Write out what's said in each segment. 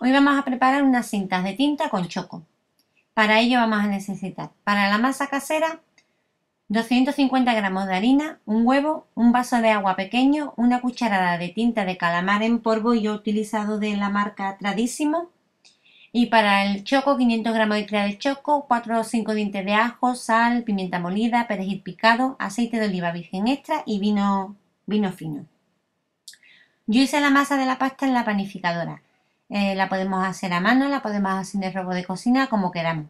Hoy vamos a preparar unas cintas de tinta con choco. Para ello vamos a necesitar para la masa casera 250 gramos de harina, un huevo, un vaso de agua pequeño, una cucharada de tinta de calamar en polvo, yo he utilizado de la marca Tradísimo, Y para el choco 500 gramos de crema de choco, 4 o 5 dientes de ajo, sal, pimienta molida, perejil picado, aceite de oliva virgen extra y vino, vino fino. Yo hice la masa de la pasta en la panificadora. Eh, la podemos hacer a mano, la podemos hacer de robo de cocina, como queramos.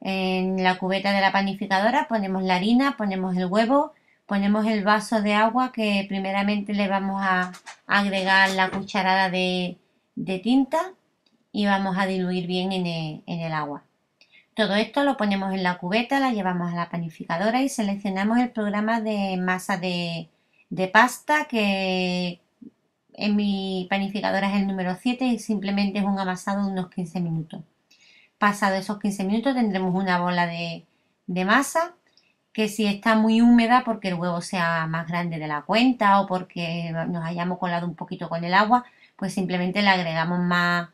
En la cubeta de la panificadora ponemos la harina, ponemos el huevo, ponemos el vaso de agua que primeramente le vamos a agregar la cucharada de, tinta y vamos a diluir bien en el, agua. Todo esto lo ponemos en la cubeta, la llevamos a la panificadora y seleccionamos el programa de masa de pasta que, en mi panificadora es el número 7 y simplemente es un amasado de unos 15 minutos. Pasado esos 15 minutos tendremos una bola de, masa que si está muy húmeda porque el huevo sea más grande de la cuenta o porque nos hayamos colado un poquito con el agua, pues simplemente le agregamos más,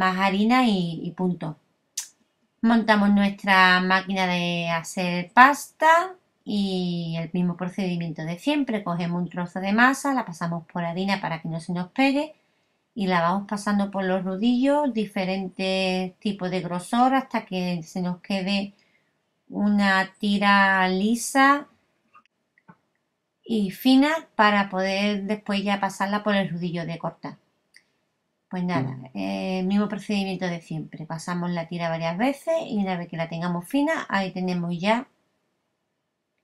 harina y punto. Montamos nuestra máquina de hacer pasta y el mismo procedimiento de siempre, cogemos un trozo de masa, la pasamos por harina para que no se nos pegue y la vamos pasando por los rodillos, diferentes tipos de grosor hasta que se nos quede una tira lisa y fina para poder después ya pasarla por el rodillo de cortar. Pues nada, mm. el eh, mismo procedimiento de siempre. Pasamos la tira varias veces y una vez que la tengamos fina, ahí tenemos ya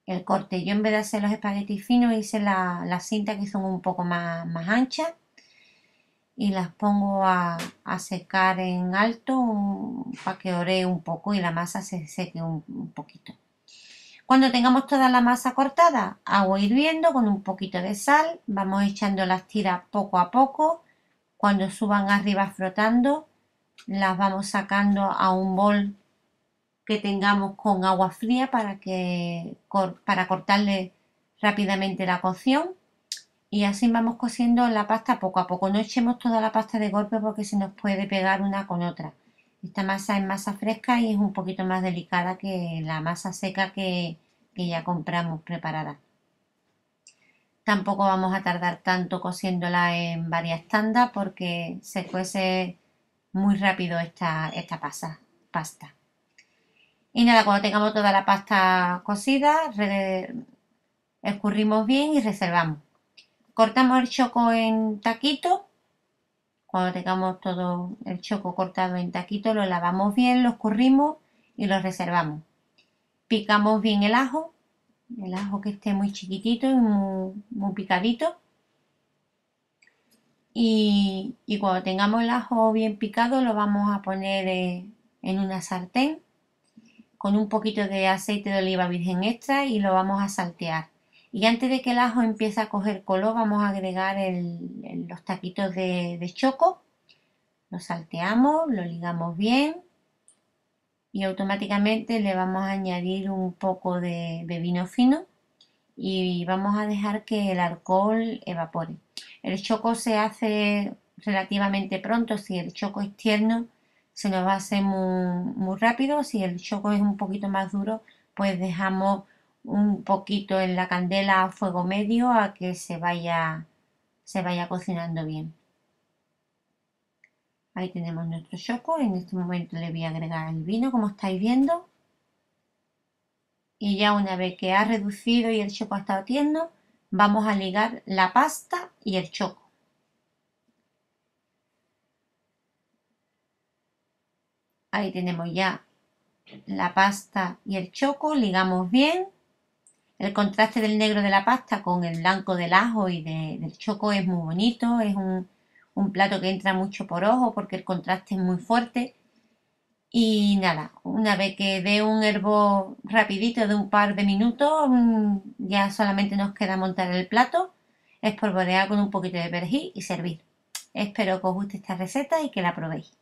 el corte. Yo en vez de hacer los espaguetis finos hice la, la cinta que son un poco más, más anchas y las pongo a, secar en alto para que ore un poco y la masa se seque un, poquito. Cuando tengamos toda la masa cortada, agua hirviendo con un poquito de sal, vamos echando las tiras poco a poco. Cuando suban arriba frotando, las vamos sacando a un bol que tengamos con agua fría para, que, para cortarle rápidamente la cocción y así vamos cosiendo la pasta poco a poco. No echemos toda la pasta de golpe porque se nos puede pegar una con otra. Esta masa es masa fresca y es un poquito más delicada que la masa seca que, ya compramos preparada. Tampoco vamos a tardar tanto cosiéndola en varias tandas porque se cuece muy rápido esta, esta pasta. Y nada, cuando tengamos toda la pasta cocida, escurrimos bien y reservamos. Cortamos el choco en taquito. Cuando tengamos todo el choco cortado en taquito, lo lavamos bien, lo escurrimos y lo reservamos. Picamos bien el ajo, el ajo que esté muy chiquitito y muy, picadito. y, cuando tengamos el ajo bien picado, lo vamos a poner eh, en una sartén con un poquito de aceite de oliva virgen extra y lo vamos a saltear. Y antes de que el ajo empiece a coger color, vamos a agregar los taquitos de, choco. Lo salteamos, lo ligamos bien y automáticamente le vamos a añadir un poco de, de vino fino y vamos a dejar que el alcohol evapore. El choco se hace relativamente pronto, si el choco es tierno, se nos va a hacer muy, rápido. Si el choco es un poquito más duro, pues dejamos un poquito en la candela a fuego medio a que se vaya, se vaya cocinando bien. Ahí tenemos nuestro choco. En este momento le voy a agregar el vino, como estáis viendo. Y ya una vez que ha reducido y el choco ha estado tiendo, vamos a ligar la pasta y el choco. Ahí tenemos ya la pasta y el choco, ligamos bien. El contraste del negro de la pasta con el blanco del ajo y del choco es muy bonito. Es un, plato que entra mucho por ojo porque el contraste es muy fuerte. Y nada, una vez que dé un herbo rapidito de un par de minutos, mm, ya solamente nos queda montar el plato, espolvorear con un poquito de perejil y servir. Espero que os guste esta receta y que la probéis.